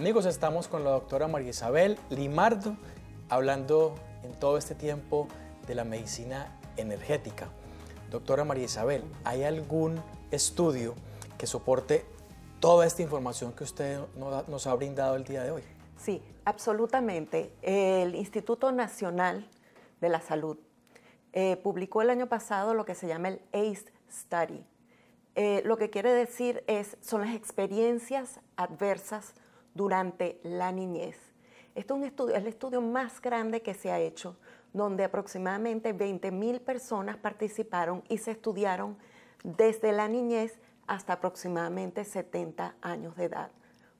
Amigos, estamos con la doctora María Isabel Limardo hablando en todo este tiempo de la medicina energética. Doctora María Isabel, ¿hay algún estudio que soporte toda esta información que usted nos ha brindado el día de hoy? Sí, absolutamente. El Instituto Nacional de la Salud eh, publicó el año pasado lo que se llama el ACE Study. Eh, lo que quiere decir es, son las experiencias adversas durante la niñez. Este es, el estudio más grande que se ha hecho, donde aproximadamente 20.000 personas participaron y se estudiaron desde la niñez hasta aproximadamente 70 años de edad.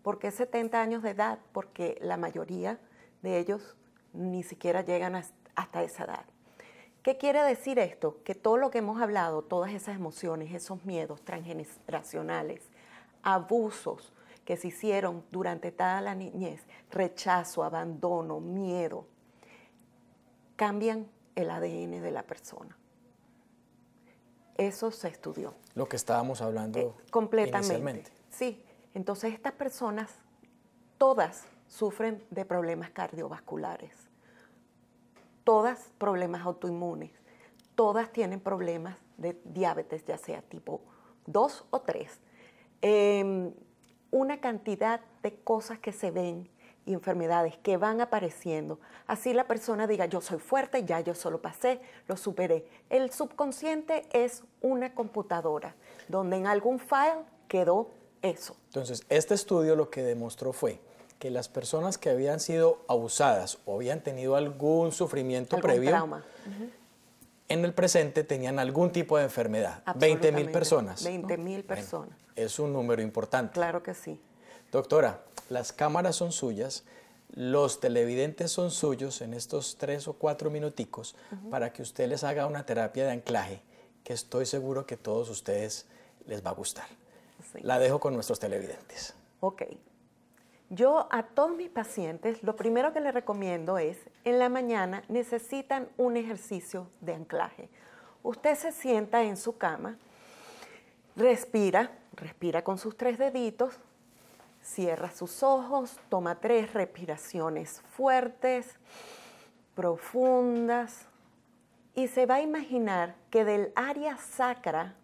¿Por qué 70 años de edad? Porque la mayoría de ellos ni siquiera llegan hasta esa edad. ¿Qué quiere decir esto? Que todo lo que hemos hablado, todas esas emociones, esos miedos transgeneracionales, abusos, que se hicieron durante toda la niñez, rechazo, abandono, miedo, cambian el ADN de la persona. Eso se estudió. Lo que estábamos hablando. Eh, completamente. Inicialmente. Sí. Entonces estas personas, todas sufren de problemas cardiovasculares, todas problemas autoinmunes, todas tienen problemas de diabetes, ya sea tipo 2 o 3 una cantidad de cosas que se ven enfermedades que van apareciendo. Así la persona diga, yo soy fuerte, ya yo solo pasé, lo superé. El subconsciente es una computadora donde en algún file quedó eso. Entonces, este estudio lo que demostró fue que las personas que habían sido abusadas o habían tenido algún sufrimiento previo, en el presente tenían algún tipo de enfermedad. 20 mil personas. 20 mil personas. es un número importante. Claro que sí. Doctora, las cámaras son suyas, los televidentes son suyos en estos tres o cuatro minuticos para que usted les haga una terapia de anclaje que estoy seguro que todos ustedes les va a gustar. La dejo con nuestros televidentes. Ok, yo a todos mis pacientes lo primero que les recomiendo es, en la mañana necesitan un ejercicio de anclaje. Usted se sienta en su cama, respira, respira con sus tres deditos, cierra sus ojos, toma tres respiraciones fuertes, profundas, y se va a imaginar que del área sacra,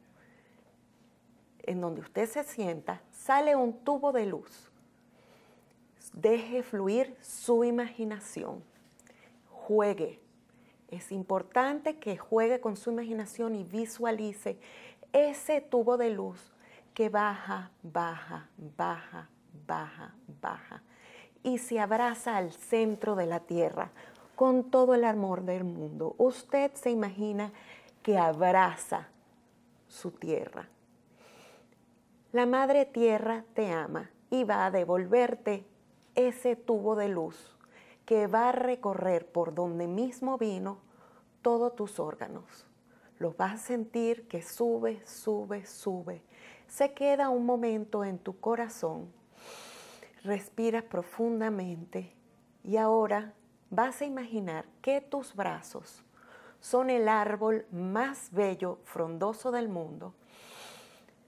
en donde usted se sienta, sale un tubo de luz Deje fluir su imaginación. Juegue. Es importante que juegue con su imaginación y visualice ese tubo de luz que baja, baja, baja, baja, baja y se abraza al centro de la tierra con todo el amor del mundo. Usted se imagina que abraza su tierra. La madre tierra te ama y va a devolverte ese tubo de luz que va a recorrer por donde mismo vino todos tus órganos. Los vas a sentir que sube, sube, sube. Se queda un momento en tu corazón, respiras profundamente y ahora vas a imaginar que tus brazos son el árbol más bello, frondoso del mundo.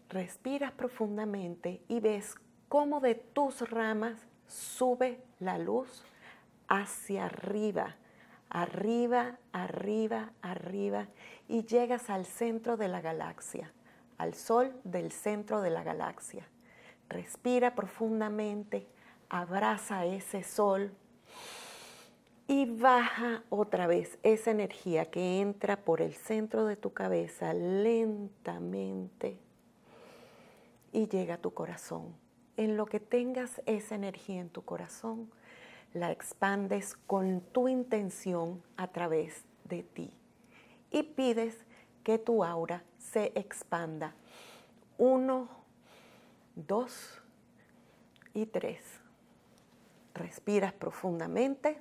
Respiras profundamente y ves cómo de tus ramas sube la luz hacia arriba, arriba, arriba, arriba, y llegas al centro de la galaxia, al sol del centro de la galaxia. Respira profundamente, abraza ese sol y baja otra vez esa energía que entra por el centro de tu cabeza lentamente y llega a tu corazón en lo que tengas esa energía en tu corazón, la expandes con tu intención a través de ti y pides que tu aura se expanda. Uno, dos y tres. Respiras profundamente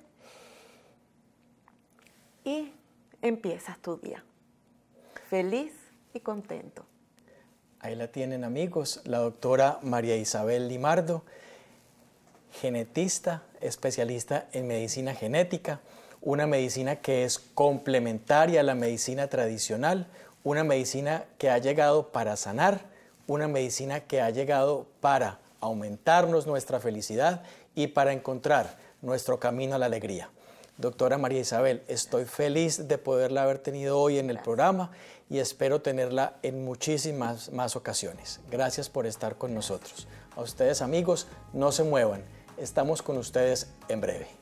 y empiezas tu día feliz y contento. Ahí la tienen amigos, la doctora María Isabel Limardo, genetista, especialista en medicina genética, una medicina que es complementaria a la medicina tradicional, una medicina que ha llegado para sanar, una medicina que ha llegado para aumentarnos nuestra felicidad y para encontrar nuestro camino a la alegría. Doctora María Isabel, estoy feliz de poderla haber tenido hoy en el programa y espero tenerla en muchísimas más ocasiones. Gracias por estar con nosotros. A ustedes amigos, no se muevan. Estamos con ustedes en breve.